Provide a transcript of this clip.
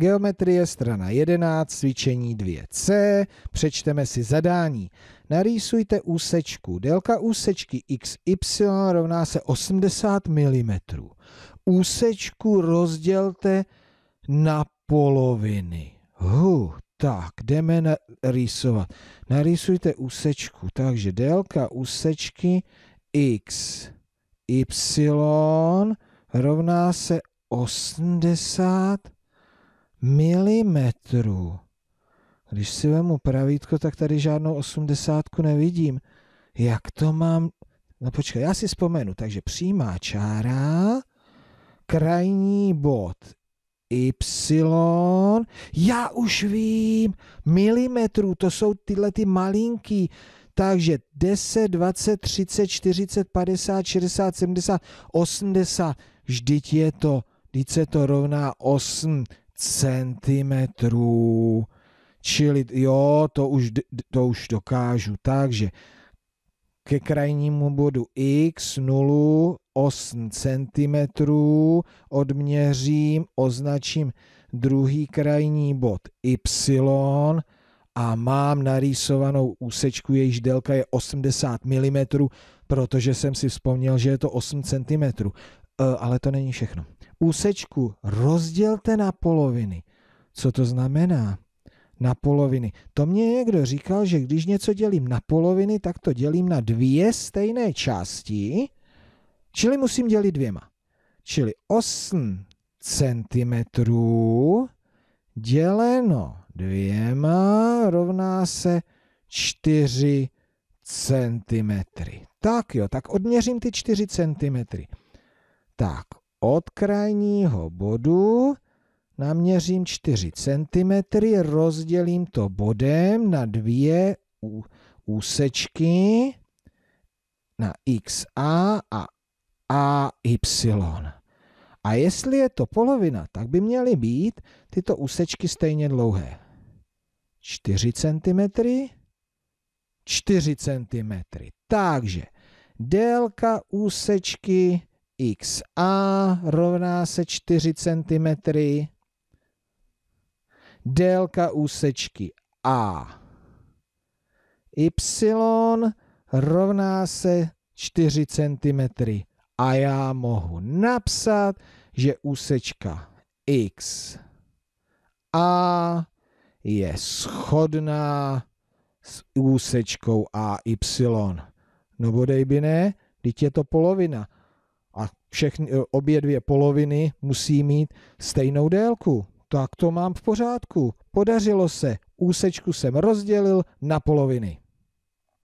Geometrie strana 11, cvičení 2c, přečteme si zadání. Narýsujte úsečku. Délka úsečky xy rovná se 80 mm. Úsečku rozdělte na poloviny. Hu, tak, jdeme na, Narýsujte úsečku. Takže délka úsečky x, y rovná se 80 mm milimetrů. Když si vemu pravítko, tak tady žádnou osmdesátku nevidím. Jak to mám? No počkej, já si vzpomenu. Takže přímá čára, krajní bod Y, já už vím, milimetrů, to jsou tyhle ty malinký, takže 10, 20, 30, 40, 50, 60, 70, 80, vždyť je to, vždyť se to rovná 8, centimetrů. Čili jo, to už, to už dokážu. Takže ke krajnímu bodu x 0 8 cm odměřím, označím druhý krajní bod y a mám narýsovanou úsečku, jejíž délka je 80 mm, protože jsem si vzpomněl, že je to 8 cm. Eh, ale to není všechno. Úsečku rozdělte na poloviny. Co to znamená? Na poloviny. To mě někdo říkal, že když něco dělím na poloviny, tak to dělím na dvě stejné části, čili musím dělit dvěma. Čili 8 centimetrů děleno dvěma rovná se 4 centimetry. Tak jo, tak odměřím ty 4 centimetry tak od krajního bodu naměřím 4 cm, rozdělím to bodem na dvě úsečky na xa a AY. A jestli je to polovina, tak by měly být tyto úsečky stejně dlouhé. 4 cm, 4 cm. Takže délka úsečky XA rovná se 4 cm, délka úsečky A Y rovná se 4 cm. A já mohu napsat, že úsečka X A je shodná s úsečkou AY. No bodej by ne, teď je to polovina. A všechny, eh, obě dvě poloviny musí mít stejnou délku. Tak to mám v pořádku. Podařilo se. Úsečku jsem rozdělil na poloviny.